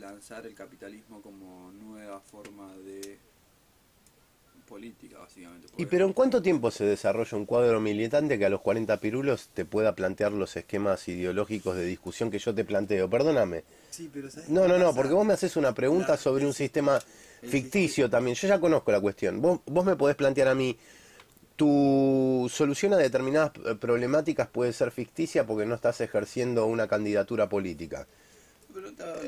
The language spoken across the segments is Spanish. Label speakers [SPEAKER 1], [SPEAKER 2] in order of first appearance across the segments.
[SPEAKER 1] lanzar el capitalismo como nueva forma de política, básicamente. ¿Y pero en cuánto tiempo se desarrolla un cuadro militante que a los 40 pirulos te pueda plantear los esquemas ideológicos de discusión que yo te planteo? Perdóname. no, no, no, porque vos me haces una pregunta sobre un sistema ficticio también. Yo ya conozco la cuestión. Vos, vos me podés plantear a mí, tu solución a determinadas problemáticas puede ser ficticia porque no estás ejerciendo una candidatura política.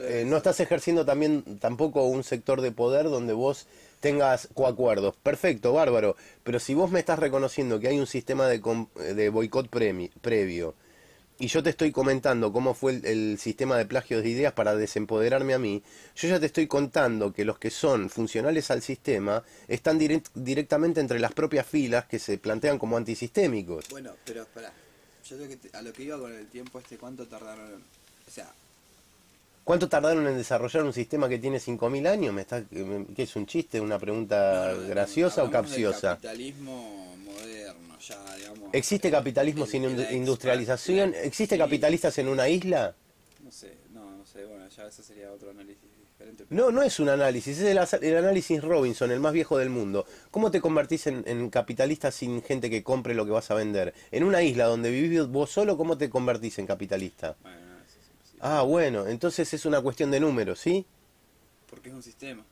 [SPEAKER 1] Eh, no estás ejerciendo también tampoco un sector de poder donde vos tengas coacuerdos. Perfecto, bárbaro. Pero si vos me estás reconociendo que hay un sistema de, de boicot previo y yo te estoy comentando cómo fue el, sistema de plagios de ideas para desempoderarme a mí, yo ya te estoy contando que los que son funcionales al sistema están directamente entre las propias filas que se plantean como antisistémicos. Bueno, pero espera, yo creo que a lo que iba con el tiempo este, ¿cuánto tardaron? O sea, ¿Cuánto tardaron en desarrollar un sistema que tiene 5.000 años? ¿Me está, ¿Qué es un chiste? ¿Una pregunta graciosa o capciosa? capitalismo moderno, ya, digamos. ¿Existe eh, capitalismo sin industrialización? ¿Existe capitalistas en una isla? No sé, no, no sé. Bueno, ya eso sería otro análisis diferente. No, no es un análisis, es el, análisis Robinson, el más viejo del mundo. ¿Cómo te convertís en, en capitalista sin gente que compre lo que vas a vender? En una isla donde vivís vos solo, ¿cómo te convertís en capitalista? Bueno, Ah, bueno, entonces es una cuestión de números, ¿sí? Porque es un sistema.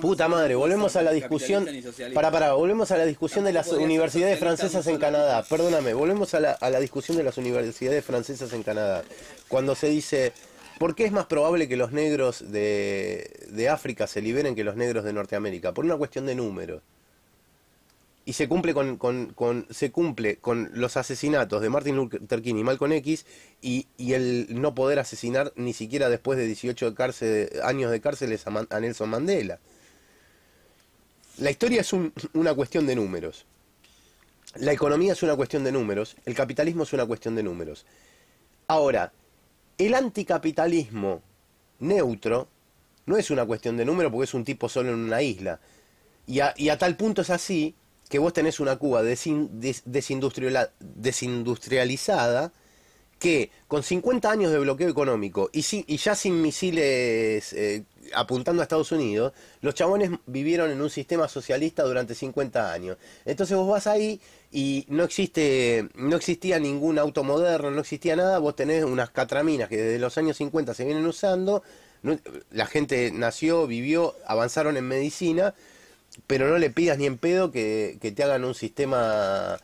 [SPEAKER 1] Puta madre, volvemos a la discusión. Para, para, volvemos a la discusión de las universidades francesas en Canadá. Perdóname, volvemos a la, a la discusión de las universidades francesas en Canadá. Cuando se dice, ¿por qué es más probable que los negros de, de África se liberen que los negros de Norteamérica? Por una cuestión de números y se cumple con, con, se cumple con los asesinatos de Martin Luther King y Malcolm X y, el no poder asesinar ni siquiera después de 18 años de cárceles a, Nelson Mandela. La historia es una cuestión de números. La economía es una cuestión de números. El capitalismo es una cuestión de números. Ahora, el anticapitalismo neutro no es una cuestión de números porque es un tipo solo en una isla. y y a tal punto es así que vos tenés una Cuba desindustrializada que con 50 años de bloqueo económico y, y ya sin misiles eh, apuntando a Estados Unidos, los chabones vivieron en un sistema socialista durante 50 años. Entonces vos vas ahí y no existe no existía ningún auto moderno, no existía nada, vos tenés unas catraminas que desde los años 50 se vienen usando, la gente nació, vivió, avanzaron en medicina pero no le pidas ni en pedo que, te hagan un sistema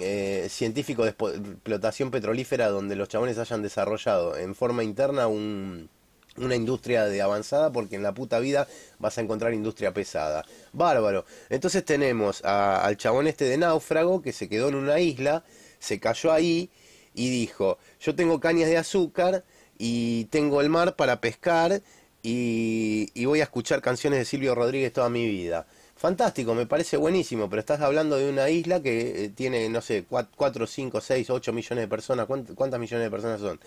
[SPEAKER 1] eh, científico de explotación petrolífera donde los chabones hayan desarrollado en forma interna un, una industria de avanzada porque en la puta vida vas a encontrar industria pesada. Bárbaro. Entonces tenemos al chabón este de náufrago que se quedó en una isla, se cayó ahí y dijo, yo tengo cañas de azúcar y tengo el mar para pescar y voy a escuchar canciones de Silvio Rodríguez toda mi vida. Fantástico, me parece buenísimo, pero estás hablando de una isla que eh, tiene, no sé, 4, 5, 6, 8 millones de personas. ¿Cuántas millones de personas son?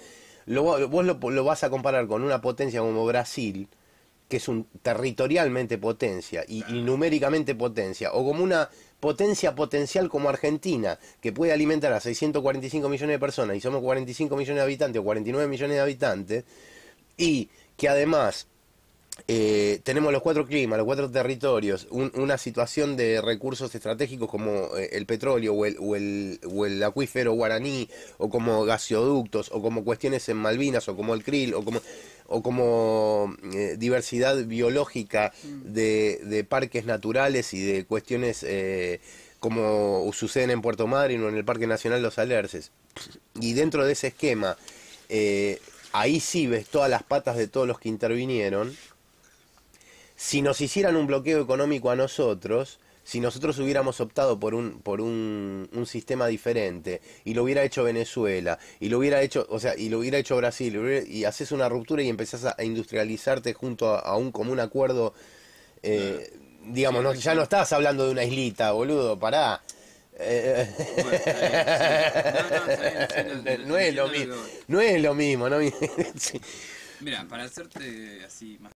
[SPEAKER 1] vos lo, vas a comparar con una potencia como Brasil, que es un territorialmente potencia y, y, numéricamente potencia, o como una potencia potencial como Argentina, que puede alimentar a 645 millones de personas y somos 45 millones de habitantes o 49 millones de habitantes, y que además eh, tenemos los cuatro climas, los cuatro territorios, una situación de recursos estratégicos como eh, el petróleo o el, o, el, acuífero guaraní, o como gaseoductos, o como cuestiones en Malvinas, o como el krill, o como, o como eh, diversidad biológica mm. de, de, parques naturales y de cuestiones como suceden en Puerto Madryn o en el Parque Nacional Los Alerces. Y dentro de ese esquema, ahí sí ves todas las patas de todos los que intervinieron si nos hicieran un bloqueo económico a nosotros, si nosotros hubiéramos optado por un, por un, sistema diferente y lo hubiera hecho Venezuela y lo hubiera hecho, o sea, y lo hubiera hecho Brasil y haces una ruptura y empezás a, industrializarte junto a, un común acuerdo, eh, digamos, ya no estás hablando de una islita, boludo, pará. no es lo mismo, no Mira, para hacerte así más...